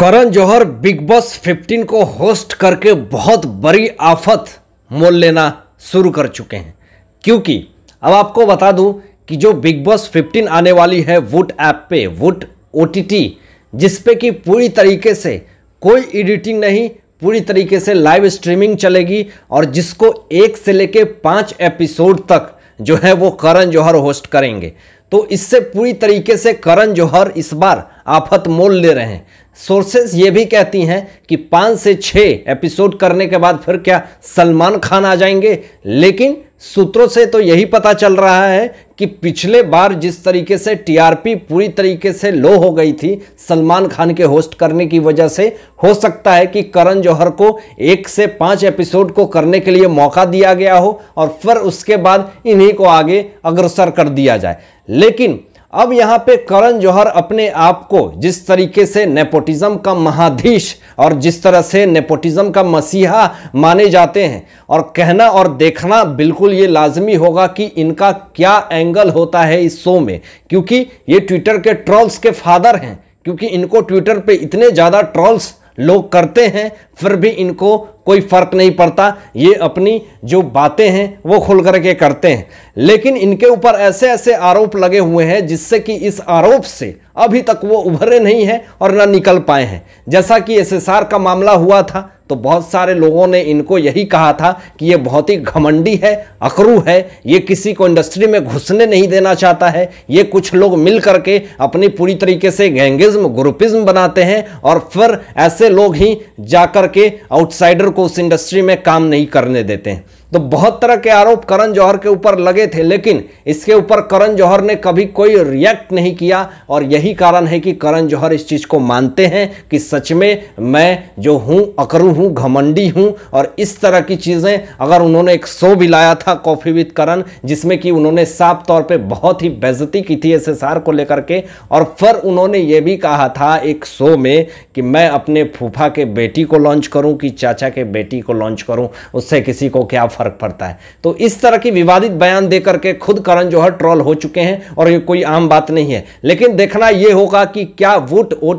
करण जौहर big boss 15 को host करके बहुत बड़ी आफत मोल लेना शुरू कर चुके हैं क्योंकि अब आपको बता दूं कि जो बिग बॉस 15 आने वाली है वुट ऐप पे वुट ओ टी जिसपे कि पूरी तरीके से कोई एडिटिंग नहीं पूरी तरीके से लाइव स्ट्रीमिंग चलेगी और जिसको एक से लेके पाँच एपिसोड तक जो है वो करण जौहर होस्ट करेंगे तो इससे पूरी तरीके से करण जौहर इस बार आफत मोल ले रहे हैं सोर्सेस ये भी कहती हैं कि पांच से छह एपिसोड करने के बाद फिर क्या सलमान खान आ जाएंगे लेकिन सूत्रों से तो यही पता चल रहा है कि पिछले बार जिस तरीके से टीआरपी पूरी तरीके से लो हो गई थी सलमान खान के होस्ट करने की वजह से हो सकता है कि करण जौहर को एक से पांच एपिसोड को करने के लिए मौका दिया गया हो और फिर उसके बाद इन्हीं को आगे अग्रसर कर दिया जाए लेकिन अब यहाँ पे करण जौहर अपने आप को जिस तरीके से नेपोटिज्म का महाधीश और जिस तरह से नेपोटिज्म का मसीहा माने जाते हैं और कहना और देखना बिल्कुल ये लाजमी होगा कि इनका क्या एंगल होता है इस शो में क्योंकि ये ट्विटर के ट्रोल्स के फादर हैं क्योंकि इनको ट्विटर पे इतने ज़्यादा ट्रॉल्स लोग करते हैं फिर भी इनको कोई फ़र्क नहीं पड़ता ये अपनी जो बातें हैं वो खुल करके करते हैं लेकिन इनके ऊपर ऐसे ऐसे आरोप लगे हुए हैं जिससे कि इस आरोप से अभी तक वो उभरे नहीं हैं और ना निकल पाए हैं जैसा कि एस का मामला हुआ था तो बहुत सारे लोगों ने इनको यही कहा था कि ये बहुत ही घमंडी है अकरू है ये किसी को इंडस्ट्री में घुसने नहीं देना चाहता है ये कुछ लोग मिल करके अपनी पूरी तरीके से गैंगिज्म ग्रुपिज्म बनाते हैं और फिर ऐसे लोग ही जा के आउटसाइडर को उस इंडस्ट्री में काम नहीं करने देते हैं तो बहुत तरह के आरोप करण जौहर के ऊपर लगे थे लेकिन इसके ऊपर करण जौहर ने कभी कोई रिएक्ट नहीं किया और यही कारण है कि करण जौहर इस चीज़ को मानते हैं कि सच में मैं जो हूँ अकरू हूँ घमंडी हूँ और इस तरह की चीज़ें अगर उन्होंने एक शो भी लाया था कॉफ़ी विद करण जिसमें कि उन्होंने साफ तौर पर बहुत ही बेजती की थी एस को लेकर के और फिर उन्होंने ये भी कहा था एक शो में कि मैं अपने फूफा के बेटी को लॉन्च करूँ कि चाचा के बेटी को लॉन्च करूँ उससे किसी को क्या फर्क पड़ता है तो इस तरह की विवादित बयान देकर के खुद करण जौहर ट्रोल हो चुके हैं और ये कोई आम बात नहीं है लेकिन देखना यह होगा कि क्या वुट ओ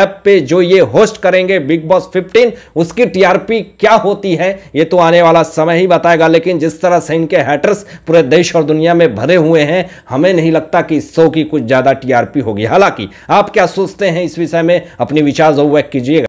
ऐप पे जो ये होस्ट करेंगे बिग बॉस 15 उसकी टीआरपी क्या होती है ये तो आने वाला समय ही बताएगा लेकिन जिस तरह से इनके हैटर्स पूरे देश और दुनिया में भरे हुए हैं हमें नहीं लगता कि सौ की कुछ ज्यादा टीआरपी होगी हालांकि आप क्या सोचते हैं इस विषय में अपनी विचार जरूर कीजिएगा